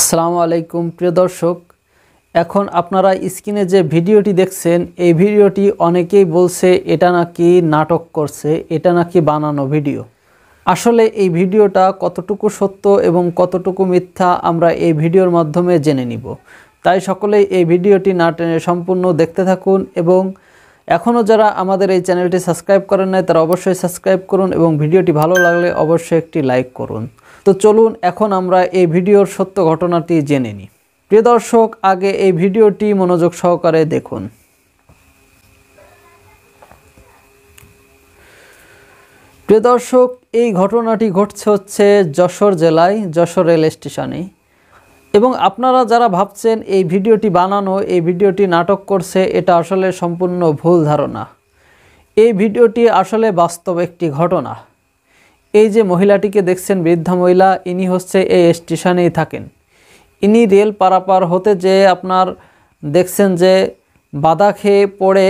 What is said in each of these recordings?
আসসালামু আলাইকুম প্রিয় দর্শক এখন আপনারা স্ক্রিনে যে ভিডিওটি দেখছেন এই ভিডিওটি অনেকেই বলছে এটা নাকি নাটক করছে এটা নাকি বানানো ভিডিও আসলে এই ভিডিওটা কতটুকু সত্য এবং কতটুকু মিথ্যা আমরা এই ভিডিওর মাধ্যমে জেনে নিব তাই সকলেই এই ভিডিওটি না টেনে সম্পূর্ণ দেখতে থাকুন এবং এখনও যারা আমাদের এই চ্যানেলটি সাবস্ক্রাইব করেন নাই তারা অবশ্যই সাবস্ক্রাইব করুন এবং ভিডিওটি ভালো লাগলে অবশ্যই একটি লাইক করুন তো চলুন এখন আমরা এই ভিডিওর সত্য ঘটনাটি জেনে নিই প্রিয় দর্শক আগে এই ভিডিওটি মনোযোগ সহকারে দেখুন প্রিয় দর্শক এই ঘটনাটি ঘটছে হচ্ছে যশোর জেলায় যশোর রেল স্টেশনে এবং আপনারা যারা ভাবছেন এই ভিডিওটি বানানো এই ভিডিওটি নাটক করছে এটা আসলে সম্পূর্ণ ভুল ধারণা এই ভিডিওটি আসলে বাস্তব একটি ঘটনা এই যে মহিলাটিকে দেখছেন বৃদ্ধা মহিলা ইনি হচ্ছে এই স্টেশনেই থাকেন ইনি রেল পারাপার হতে যে আপনার দেখছেন যে বাধা খেয়ে পড়ে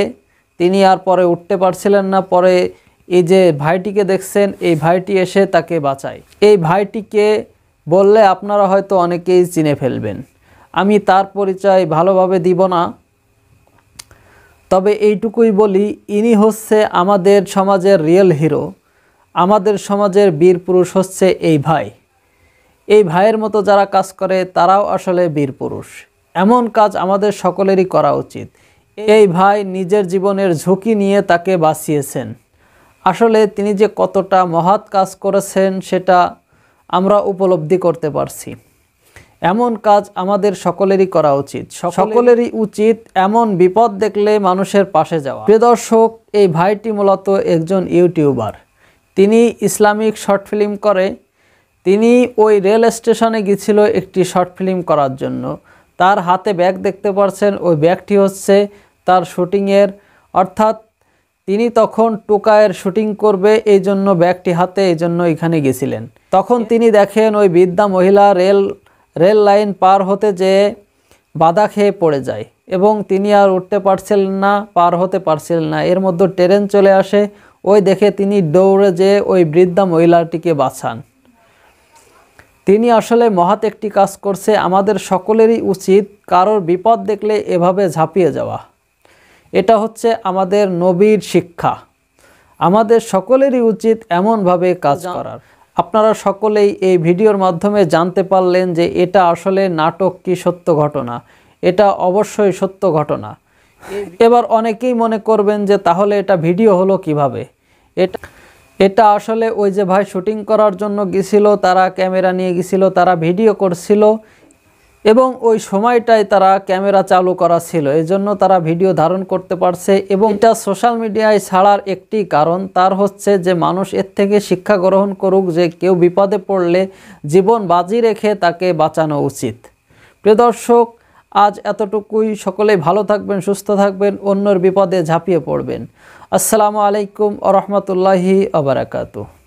তিনি আর পরে উঠতে পারছিলেন না পরে এই যে ভাইটিকে দেখছেন এই ভাইটি এসে তাকে বাঁচায় এই ভাইটিকে বললে আপনারা হয়তো অনেকেই চিনে ফেলবেন আমি তার পরিচয় ভালোভাবে দিব না তবে এইটুকুই বলি ইনি হচ্ছে আমাদের সমাজের রিয়েল হিরো আমাদের সমাজের বীর পুরুষ হচ্ছে এই ভাই এই ভাইয়ের মতো যারা কাজ করে তারাও আসলে বীর পুরুষ এমন কাজ আমাদের সকলেরই করা উচিত এই ভাই নিজের জীবনের ঝুঁকি নিয়ে তাকে বাঁচিয়েছেন আসলে তিনি যে কতটা মহৎ কাজ করেছেন সেটা আমরা উপলব্ধি করতে পারছি এমন কাজ আমাদের সকলেরই করা উচিত সকলেরই উচিত এমন বিপদ দেখলে মানুষের পাশে যাওয়া প্রিয় দর্শক এই ভাইটি মূলত একজন ইউটিউবার তিনি ইসলামিক শর্ট ফিল্ম করে তিনি ওই রেল স্টেশনে গিয়েছিল একটি শর্ট ফিল্ম করার জন্য তার হাতে ব্যাগ দেখতে পারছেন ওই ব্যাগটি হচ্ছে তার শুটিংয়ের অর্থাৎ তিনি তখন টোকায়ের শুটিং করবে এই জন্য ব্যাগটি হাতে এই জন্য এখানে গেছিলেন তখন তিনি দেখেন ওই বৃদ্ধা মহিলা রেল রেল লাইন পার হতে যেয়ে বাধা খেয়ে পড়ে যায় এবং তিনি আর উঠতে পারছিলেন না পার হতে পারছিলেন না এর মধ্যে ট্রেন চলে আসে ওই দেখে তিনি দৌড়ে যেয়ে ওই বৃদ্ধা মহিলাটিকে বাঁচান তিনি আসলে মহাত একটি কাজ করছে আমাদের সকলেরই উচিত কারোর বিপদ দেখলে এভাবে ঝাঁপিয়ে যাওয়া এটা হচ্ছে আমাদের নবীর শিক্ষা আমাদের সকলেরই উচিত এমনভাবে কাজ করার আপনারা সকলেই এই ভিডিওর মাধ্যমে জানতে পারলেন যে এটা আসলে নাটক কি সত্য ঘটনা এটা অবশ্যই সত্য ঘটনা এবার অনেকেই মনে করবেন যে তাহলে এটা ভিডিও হলো কিভাবে এটা এটা আসলে ওই যে ভাই শুটিং করার জন্য গেছিল তারা ক্যামেরা নিয়ে গেছিল তারা ভিডিও করছিল এবং ওই সময়টায় তারা ক্যামেরা চালু করা ছিল এজন্য তারা ভিডিও ধারণ করতে পারছে এবং এটা সোশ্যাল মিডিয়ায় ছাড়ার একটি কারণ তার হচ্ছে যে মানুষ এর থেকে শিক্ষা গ্রহণ করুক যে কেউ বিপদে পড়লে জীবন বাজি রেখে তাকে বাঁচানো উচিত প্রিয় দর্শক আজ এতটুকুই সকলে ভালো থাকবেন সুস্থ থাকবেন অন্যর বিপদে ঝাঁপিয়ে পড়বেন আসসালামু আলাইকুম আ রহমতুল্লাহি আবরাকাতু